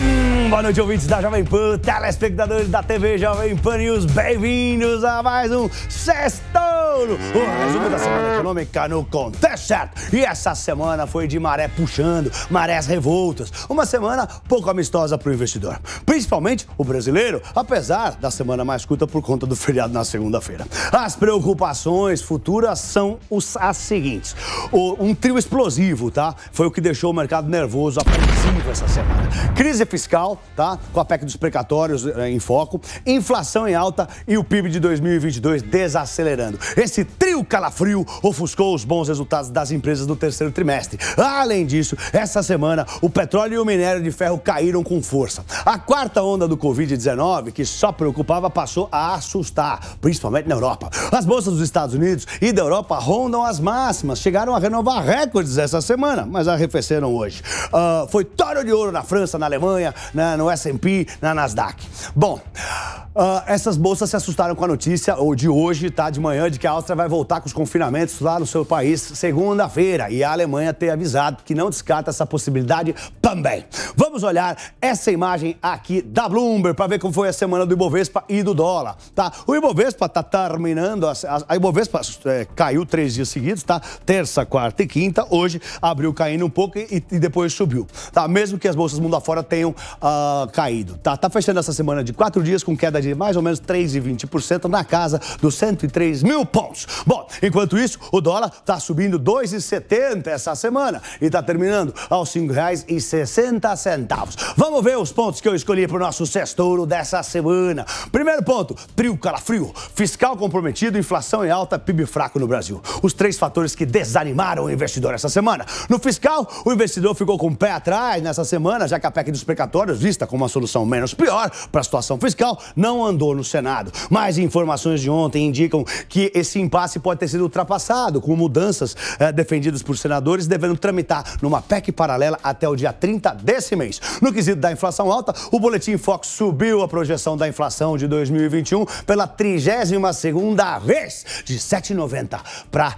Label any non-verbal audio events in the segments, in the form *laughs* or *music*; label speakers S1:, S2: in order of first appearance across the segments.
S1: Hum, boa noite, ouvintes da Jovem Pan, telespectadores da TV Jovem Pan News, bem-vindos a mais um Sextouro, o resumo da semana econômica no Contexto Certo. E essa semana foi de maré puxando, marés revoltas, uma semana pouco amistosa para o investidor, principalmente o brasileiro, apesar da semana mais curta por conta do feriado na segunda-feira. As preocupações futuras são os, as seguintes. O, um trio explosivo, tá? Foi o que deixou o mercado nervoso apreensivo essa semana. Crise Fiscal, tá? Com a PEC dos precatórios é, em foco, inflação em alta e o PIB de 2022 desacelerando. Esse trio calafrio ofuscou os bons resultados das empresas do terceiro trimestre. Além disso, essa semana o petróleo e o minério de ferro caíram com força. A quarta onda do Covid-19, que só preocupava, passou a assustar, principalmente na Europa. As bolsas dos Estados Unidos e da Europa rondam as máximas, chegaram a renovar recordes essa semana, mas arrefeceram hoje. Uh, foi toro de ouro na França, na Alemanha Alemanha, né, no S&P, na né, Nasdaq. Bom, uh, essas bolsas se assustaram com a notícia ou de hoje, tá, de manhã, de que a Áustria vai voltar com os confinamentos lá no seu país segunda-feira e a Alemanha tem avisado que não descarta essa possibilidade também. Vamos olhar essa imagem aqui da Bloomberg para ver como foi a semana do Ibovespa e do dólar, tá? O Ibovespa tá terminando, a, a Ibovespa é, caiu três dias seguidos, tá? Terça, quarta e quinta, hoje abriu caindo um pouco e, e depois subiu, tá? Mesmo que as bolsas mundo afora tenham uh, caído, tá? Tá fechando essa semana de quatro dias com queda de mais ou menos 3,20% na casa dos 103 mil pontos. Bom, enquanto isso, o dólar tá subindo 2,70 essa semana e tá terminando aos R$ 5,60 60 centavos. Vamos ver os pontos que eu escolhi para o nosso sextouro dessa semana. Primeiro ponto, trio calafrio, fiscal comprometido, inflação em alta, PIB fraco no Brasil. Os três fatores que desanimaram o investidor essa semana. No fiscal, o investidor ficou com o pé atrás nessa semana, já que a PEC dos precatórios, vista como uma solução menos pior para a situação fiscal, não andou no Senado. Mais informações de ontem indicam que esse impasse pode ter sido ultrapassado, com mudanças eh, defendidas por senadores devendo tramitar numa PEC paralela até o dia 30 30 desse mês. No quesito da inflação alta, o Boletim Fox subiu a projeção da inflação de 2021 pela 32 vez, de 7,90 para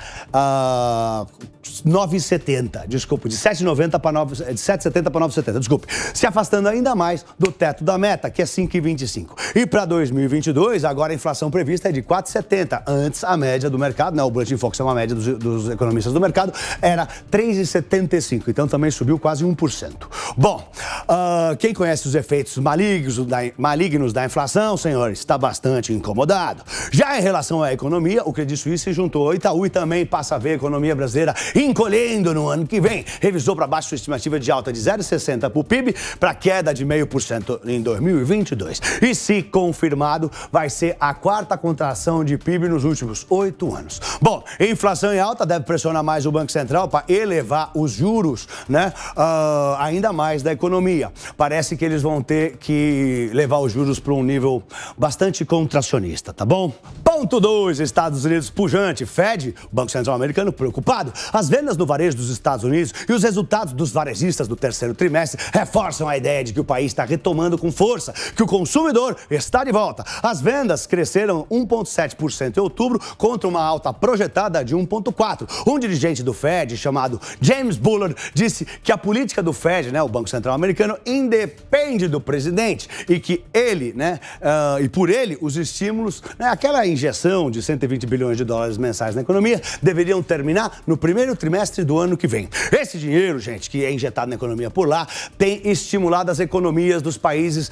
S1: uh, 9,70, desculpe, de 7,90 para de 7,70 para 9,70, desculpe, se afastando ainda mais do teto da meta, que é 5,25. E para 2022, agora a inflação prevista é de 4,70, antes a média do mercado, né, o Boletim Fox é uma média dos, dos economistas do mercado, era 3,75, então também subiu quase 1%. Bom, uh, quem conhece os efeitos malignos da, malignos da inflação, senhores, está bastante incomodado. Já em relação à economia, o Credit Suisse se juntou ao Itaú e também passa a ver a economia brasileira encolhendo no ano que vem. Revisou para baixo sua estimativa de alta de 0,60 para o PIB para queda de 0,5% em 2022. E se confirmado, vai ser a quarta contração de PIB nos últimos oito anos. Bom, inflação em alta deve pressionar mais o Banco Central para elevar os juros, né? Uh, ainda mais da economia. Parece que eles vão ter que levar os juros para um nível bastante contracionista, tá bom? Ponto 2, Estados Unidos pujante. Fed, Banco Central Americano preocupado. As vendas no varejo dos Estados Unidos e os resultados dos varejistas do terceiro trimestre reforçam a ideia de que o país está retomando com força, que o consumidor está de volta. As vendas cresceram 1,7% em outubro contra uma alta projetada de 1,4%. Um dirigente do Fed, chamado James Bullard, disse que a política do Fed Fed, né, o Banco Central Americano, independe do presidente e que ele, né, uh, e por ele, os estímulos, né, aquela injeção de 120 bilhões de dólares mensais na economia, deveriam terminar no primeiro trimestre do ano que vem. Esse dinheiro, gente, que é injetado na economia por lá, tem estimulado as economias dos países,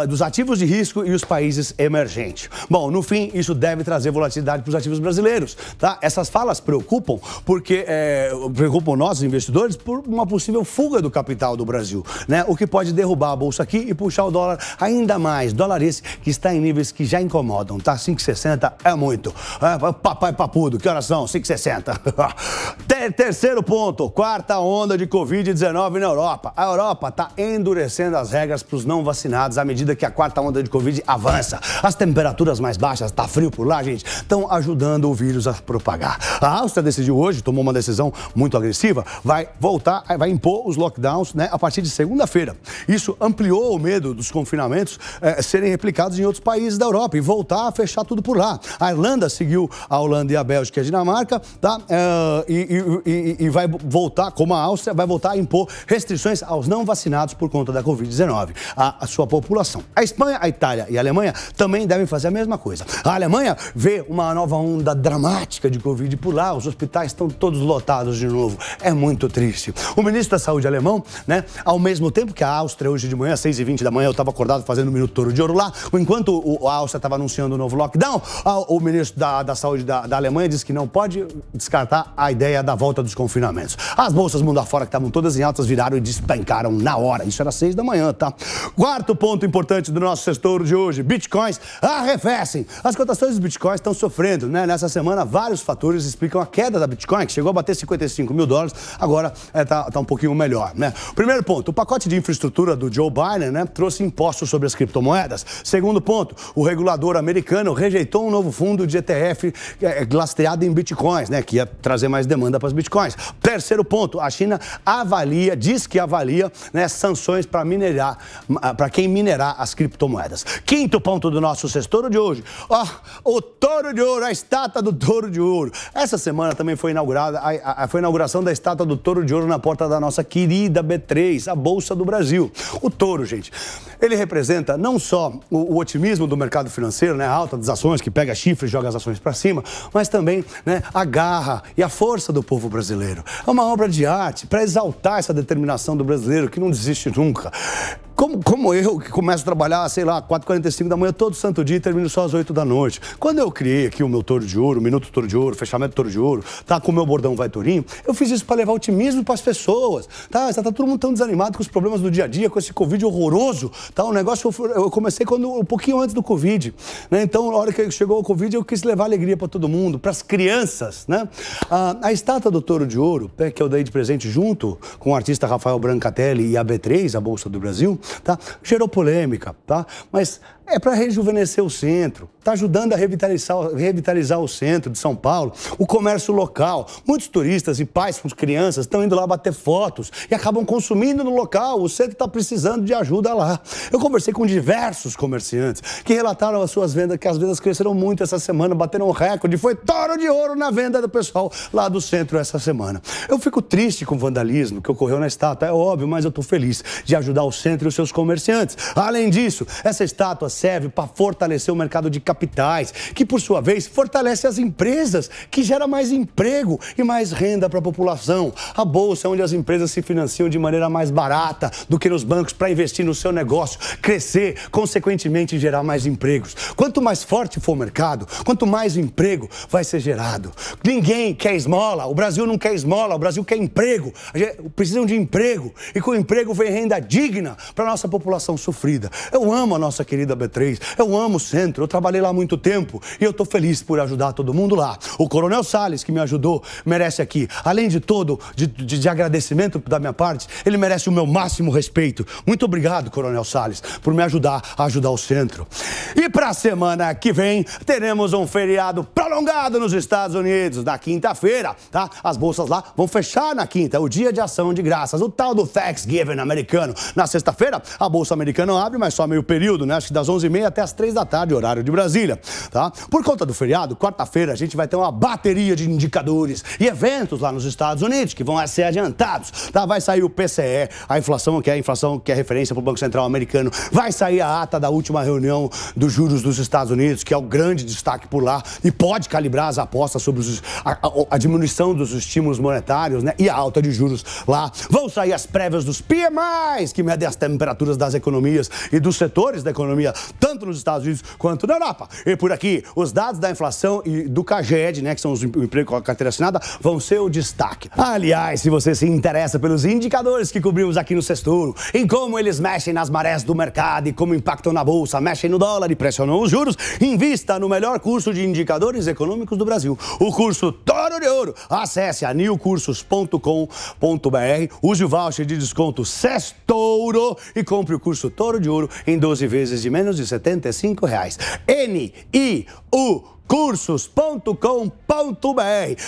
S1: uh, dos ativos de risco e os países emergentes. Bom, no fim, isso deve trazer volatilidade para os ativos brasileiros, tá? Essas falas preocupam porque é, preocupam nós, os investidores, por uma possível fuga do capital do Brasil, né? O que pode derrubar a bolsa aqui e puxar o dólar ainda mais. Dólar esse que está em níveis que já incomodam, tá? 5,60 é muito. É, papai papudo, que horas são? 5,60. *laughs* Ter terceiro ponto, quarta onda de Covid-19 na Europa. A Europa está endurecendo as regras para os não vacinados à medida que a quarta onda de Covid avança. As temperaturas mais baixas, tá frio por lá, gente, estão ajudando o vírus a propagar. A Áustria decidiu hoje, tomou uma decisão muito agressiva, vai voltar, vai impor os lockdowns graus né, a partir de segunda-feira. Isso ampliou o medo dos confinamentos eh, serem replicados em outros países da Europa e voltar a fechar tudo por lá. A Irlanda seguiu a Holanda e a Bélgica e a Dinamarca, tá? Eh, e, e, e, e vai voltar, como a Áustria, vai voltar a impor restrições aos não vacinados por conta da Covid-19, a, a sua população. A Espanha, a Itália e a Alemanha também devem fazer a mesma coisa. A Alemanha vê uma nova onda dramática de Covid por lá, os hospitais estão todos lotados de novo. É muito triste. O ministro da Saúde alemão né? Ao mesmo tempo que a Áustria, hoje de manhã, às 6h20 da manhã, eu estava acordado fazendo um minuto touro de ouro lá, enquanto o, a Áustria estava anunciando o novo lockdown, a, o ministro da, da Saúde da, da Alemanha disse que não pode descartar a ideia da volta dos confinamentos. As bolsas mundo afora, que estavam todas em altas, viraram e despencaram na hora. Isso era 6 da manhã, tá? Quarto ponto importante do nosso setor de hoje: bitcoins arrefecem. As cotações dos bitcoins estão sofrendo, né? Nessa semana, vários fatores explicam a queda da Bitcoin, que chegou a bater 55 mil dólares, agora está é, tá, tá um pouquinho melhor, né? Primeiro ponto, o pacote de infraestrutura do Joe Biden né, trouxe impostos sobre as criptomoedas. Segundo ponto, o regulador americano rejeitou um novo fundo de ETF eh, eh, lastreado em bitcoins, né, que ia trazer mais demanda para os bitcoins. Terceiro ponto, a China avalia, diz que avalia né, sanções para minerar, para quem minerar as criptomoedas. Quinto ponto do nosso sextouro de hoje, ó, o touro de ouro, a estátua do touro de ouro. Essa semana também foi inaugurada, a, a, foi a inauguração da estátua do touro de ouro na porta da nossa querida BD 3 a Bolsa do Brasil. O touro, gente, ele representa não só o, o otimismo do mercado financeiro, né, a alta das ações, que pega chifre e joga as ações para cima, mas também né, a garra e a força do povo brasileiro. É uma obra de arte para exaltar essa determinação do brasileiro que não desiste nunca. Como, como eu, que começo a trabalhar, sei lá, 4h45 da manhã, todo santo dia e termino só às 8 da noite. Quando eu criei aqui o meu touro de ouro, o minuto touro de ouro, fechamento touro de ouro, tá com o meu bordão vai tourinho, eu fiz isso para levar otimismo para as pessoas. Tá, já tá, tá todo mundo tão desanimado com os problemas do dia a dia, com esse Covid horroroso. Tá, o negócio eu comecei quando um pouquinho antes do Covid, né? Então, na hora que chegou o Covid, eu quis levar alegria para todo mundo, para as crianças, né? Ah, a estátua do touro de ouro, né, que eu dei de presente junto com o artista Rafael Brancatelli e a B3, a Bolsa do Brasil, tá? Gerou polêmica, tá? Mas é para rejuvenescer o centro, está ajudando a revitalizar, revitalizar o centro de São Paulo, o comércio local. Muitos turistas e pais com crianças estão indo lá bater fotos e acabam consumindo no local. O centro está precisando de ajuda lá. Eu conversei com diversos comerciantes que relataram as suas vendas, que as vendas cresceram muito essa semana, bateram um recorde, foi toro de ouro na venda do pessoal lá do centro essa semana. Eu fico triste com o vandalismo que ocorreu na estátua, é óbvio, mas eu estou feliz de ajudar o centro e os seus comerciantes. Além disso, essa estátua serve para fortalecer o mercado de capitais, que por sua vez fortalece as empresas, que gera mais emprego e mais renda para a população. A bolsa é onde as empresas se financiam de maneira mais barata do que nos bancos para investir no seu negócio, crescer, consequentemente gerar mais empregos. Quanto mais forte for o mercado, quanto mais emprego vai ser gerado. Ninguém quer esmola, o Brasil não quer esmola, o Brasil quer emprego. Precisam de emprego e com emprego vem renda digna para nossa população sofrida. Eu amo a nossa querida Betânia. 3. Eu amo o centro, eu trabalhei lá há muito tempo e eu estou feliz por ajudar todo mundo lá. O Coronel Salles, que me ajudou, merece aqui, além de todo, de, de, de agradecimento da minha parte, ele merece o meu máximo respeito. Muito obrigado, Coronel Salles, por me ajudar a ajudar o centro. E para a semana que vem, teremos um feriado prolongado nos Estados Unidos, na quinta-feira, tá? As bolsas lá vão fechar na quinta, o dia de ação de graças, o tal do Thanksgiving americano. Na sexta-feira, a bolsa americana abre, mas só meio período, né? Acho que das 11 11h30 até as 3 da tarde, horário de Brasília. Tá? Por conta do feriado, quarta-feira a gente vai ter uma bateria de indicadores e eventos lá nos Estados Unidos que vão ser adiantados. Tá? Vai sair o PCE, a inflação, que é a inflação que é referência para o Banco Central americano. Vai sair a ata da última reunião dos juros dos Estados Unidos, que é o grande destaque por lá e pode calibrar as apostas sobre os, a, a, a, diminuição dos estímulos monetários né? e a alta de juros lá. Vão sair as prévias dos PMIs, que medem as temperaturas das economias e dos setores da economia tanto nos Estados Unidos quanto na Europa. E por aqui, os dados da inflação e do CAGED, né, que são os empregos com a carteira assinada, vão ser o destaque. Aliás, se você se interessa pelos indicadores que cobrimos aqui no Sexturo, em como eles mexem nas marés do mercado e como impactam na bolsa, mexem no dólar e pressionam os juros, invista no melhor curso de indicadores econômicos do Brasil, o curso Toro de Ouro. Acesse a newcursos.com.br, use o voucher de desconto Sestouro e compre o curso Toro de Ouro em 12 vezes de menos 275 reais. N-I-U cursos.com.br.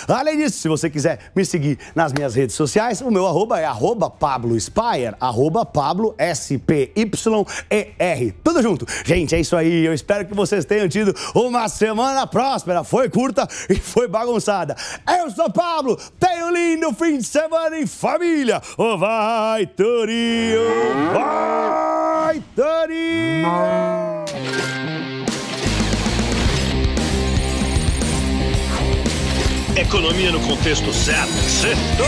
S1: Além disso, se você quiser me seguir nas minhas redes sociais, o meu arroba é arroba Pablo Spire, arroba Pablo S-P-Y-E-R. Tudo junto. Gente, é isso aí. Eu espero que vocês tenham tido uma semana próspera. Foi curta e foi bagunçada. Eu sou Pablo. Tenha um lindo fim de semana em família. o vai, Turinho! Vai! Caetani! Economia no contexto certo.